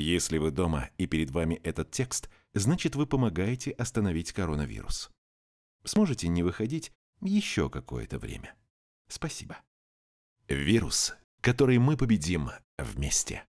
Если вы дома и перед вами этот текст, значит вы помогаете остановить коронавирус. Сможете не выходить еще какое-то время. Спасибо. Вирус, который мы победим вместе.